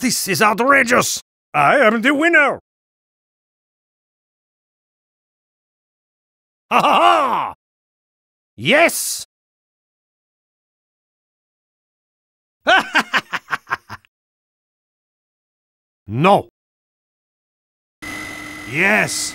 This is outrageous! I am the winner! Ha ha ha! Yes! no! Yes!